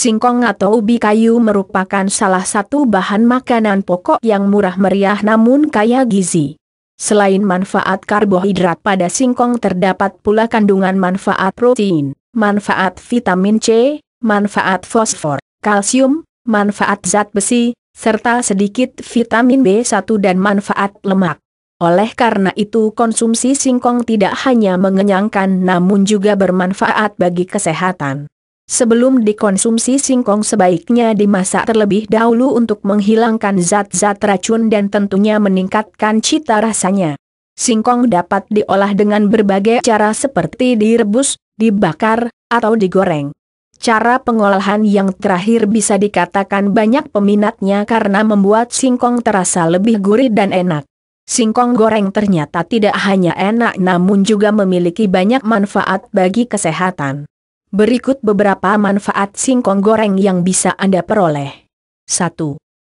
Singkong atau ubi kayu merupakan salah satu bahan makanan pokok yang murah meriah namun kaya gizi. Selain manfaat karbohidrat pada singkong terdapat pula kandungan manfaat protein, manfaat vitamin C, manfaat fosfor, kalsium, manfaat zat besi, serta sedikit vitamin B1 dan manfaat lemak. Oleh karena itu konsumsi singkong tidak hanya mengenyangkan namun juga bermanfaat bagi kesehatan. Sebelum dikonsumsi singkong sebaiknya dimasak terlebih dahulu untuk menghilangkan zat-zat racun dan tentunya meningkatkan cita rasanya. Singkong dapat diolah dengan berbagai cara seperti direbus, dibakar, atau digoreng. Cara pengolahan yang terakhir bisa dikatakan banyak peminatnya karena membuat singkong terasa lebih gurih dan enak. Singkong goreng ternyata tidak hanya enak namun juga memiliki banyak manfaat bagi kesehatan. Berikut beberapa manfaat singkong goreng yang bisa Anda peroleh. 1.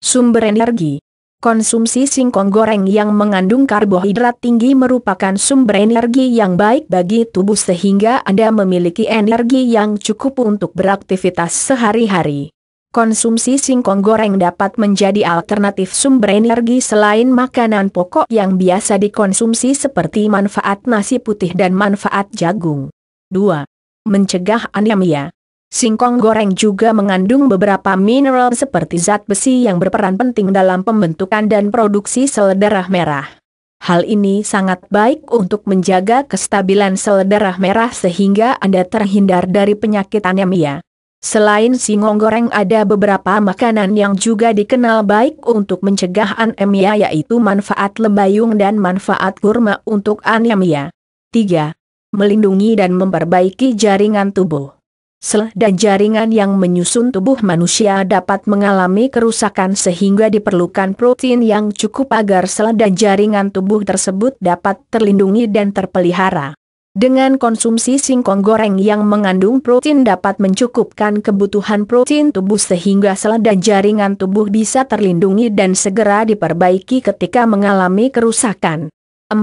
Sumber energi. Konsumsi singkong goreng yang mengandung karbohidrat tinggi merupakan sumber energi yang baik bagi tubuh sehingga Anda memiliki energi yang cukup untuk beraktivitas sehari-hari. Konsumsi singkong goreng dapat menjadi alternatif sumber energi selain makanan pokok yang biasa dikonsumsi seperti manfaat nasi putih dan manfaat jagung. 2 mencegah anemia. Singkong goreng juga mengandung beberapa mineral seperti zat besi yang berperan penting dalam pembentukan dan produksi sel darah merah. Hal ini sangat baik untuk menjaga kestabilan sel darah merah sehingga Anda terhindar dari penyakit anemia. Selain singkong goreng ada beberapa makanan yang juga dikenal baik untuk mencegah anemia yaitu manfaat lembayung dan manfaat kurma untuk anemia. 3 melindungi dan memperbaiki jaringan tubuh. Sel dan jaringan yang menyusun tubuh manusia dapat mengalami kerusakan sehingga diperlukan protein yang cukup agar sel dan jaringan tubuh tersebut dapat terlindungi dan terpelihara. Dengan konsumsi singkong goreng yang mengandung protein dapat mencukupkan kebutuhan protein tubuh sehingga sel dan jaringan tubuh bisa terlindungi dan segera diperbaiki ketika mengalami kerusakan. 4.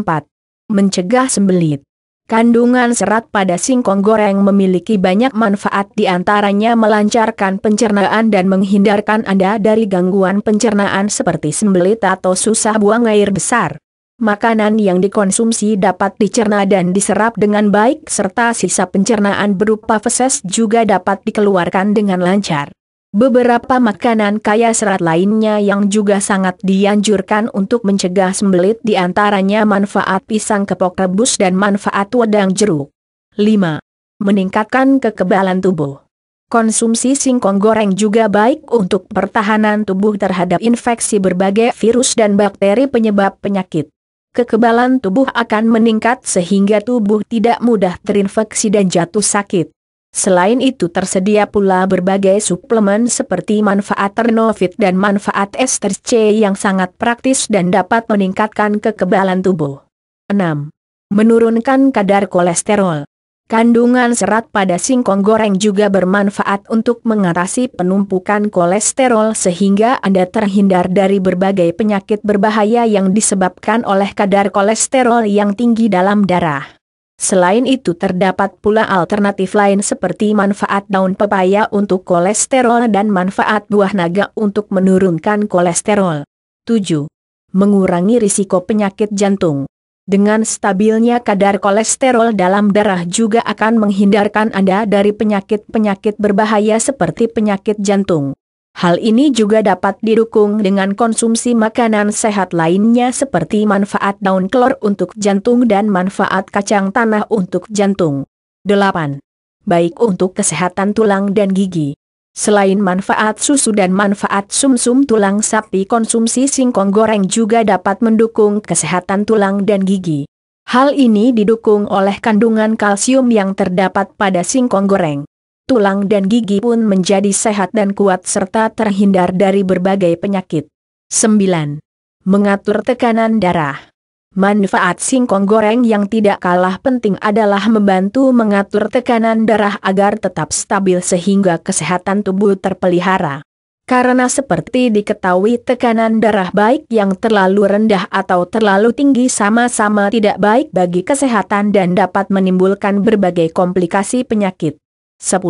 Mencegah sembelit Kandungan serat pada singkong goreng memiliki banyak manfaat di antaranya melancarkan pencernaan dan menghindarkan Anda dari gangguan pencernaan seperti sembelit atau susah buang air besar. Makanan yang dikonsumsi dapat dicerna dan diserap dengan baik serta sisa pencernaan berupa feses juga dapat dikeluarkan dengan lancar. Beberapa makanan kaya serat lainnya yang juga sangat dianjurkan untuk mencegah sembelit diantaranya manfaat pisang kepok rebus dan manfaat wedang jeruk. 5. Meningkatkan kekebalan tubuh. Konsumsi singkong goreng juga baik untuk pertahanan tubuh terhadap infeksi berbagai virus dan bakteri penyebab penyakit. Kekebalan tubuh akan meningkat sehingga tubuh tidak mudah terinfeksi dan jatuh sakit. Selain itu tersedia pula berbagai suplemen seperti manfaat Renovit dan manfaat ester C yang sangat praktis dan dapat meningkatkan kekebalan tubuh. 6. Menurunkan kadar kolesterol. Kandungan serat pada singkong goreng juga bermanfaat untuk mengatasi penumpukan kolesterol sehingga Anda terhindar dari berbagai penyakit berbahaya yang disebabkan oleh kadar kolesterol yang tinggi dalam darah. Selain itu terdapat pula alternatif lain seperti manfaat daun pepaya untuk kolesterol dan manfaat buah naga untuk menurunkan kolesterol. 7. Mengurangi risiko penyakit jantung. Dengan stabilnya kadar kolesterol dalam darah juga akan menghindarkan Anda dari penyakit-penyakit berbahaya seperti penyakit jantung. Hal ini juga dapat didukung dengan konsumsi makanan sehat lainnya seperti manfaat daun kelor untuk jantung dan manfaat kacang tanah untuk jantung. 8. Baik untuk kesehatan tulang dan gigi. Selain manfaat susu dan manfaat sumsum -sum tulang sapi konsumsi singkong goreng juga dapat mendukung kesehatan tulang dan gigi. Hal ini didukung oleh kandungan kalsium yang terdapat pada singkong goreng tulang dan gigi pun menjadi sehat dan kuat serta terhindar dari berbagai penyakit. 9. Mengatur tekanan darah Manfaat singkong goreng yang tidak kalah penting adalah membantu mengatur tekanan darah agar tetap stabil sehingga kesehatan tubuh terpelihara. Karena seperti diketahui tekanan darah baik yang terlalu rendah atau terlalu tinggi sama-sama tidak baik bagi kesehatan dan dapat menimbulkan berbagai komplikasi penyakit. 10.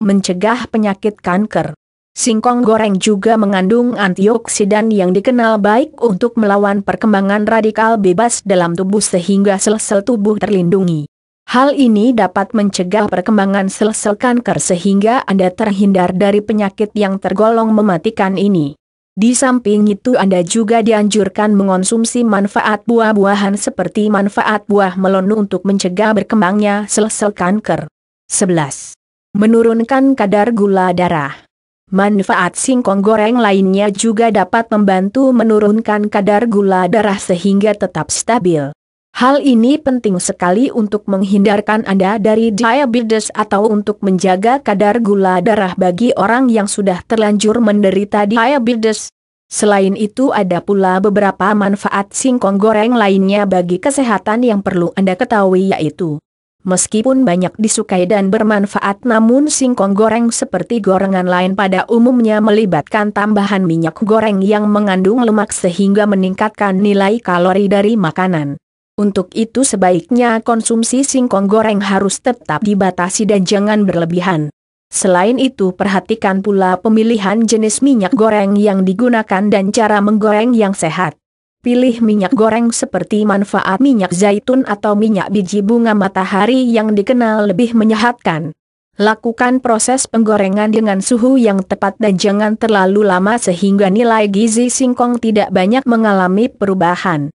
Mencegah penyakit kanker. Singkong goreng juga mengandung antioksidan yang dikenal baik untuk melawan perkembangan radikal bebas dalam tubuh sehingga sel-sel tubuh terlindungi. Hal ini dapat mencegah perkembangan sel-sel kanker sehingga Anda terhindar dari penyakit yang tergolong mematikan ini. Di samping itu Anda juga dianjurkan mengonsumsi manfaat buah-buahan seperti manfaat buah melon untuk mencegah berkembangnya sel-sel kanker. 11. Menurunkan kadar gula darah. Manfaat singkong goreng lainnya juga dapat membantu menurunkan kadar gula darah sehingga tetap stabil. Hal ini penting sekali untuk menghindarkan Anda dari diabetes atau untuk menjaga kadar gula darah bagi orang yang sudah terlanjur menderita diabetes. Selain itu ada pula beberapa manfaat singkong goreng lainnya bagi kesehatan yang perlu Anda ketahui yaitu Meskipun banyak disukai dan bermanfaat namun singkong goreng seperti gorengan lain pada umumnya melibatkan tambahan minyak goreng yang mengandung lemak sehingga meningkatkan nilai kalori dari makanan. Untuk itu sebaiknya konsumsi singkong goreng harus tetap dibatasi dan jangan berlebihan. Selain itu perhatikan pula pemilihan jenis minyak goreng yang digunakan dan cara menggoreng yang sehat pilih minyak goreng seperti manfaat minyak zaitun atau minyak biji bunga matahari yang dikenal lebih menyehatkan. Lakukan proses penggorengan dengan suhu yang tepat dan jangan terlalu lama sehingga nilai gizi singkong tidak banyak mengalami perubahan.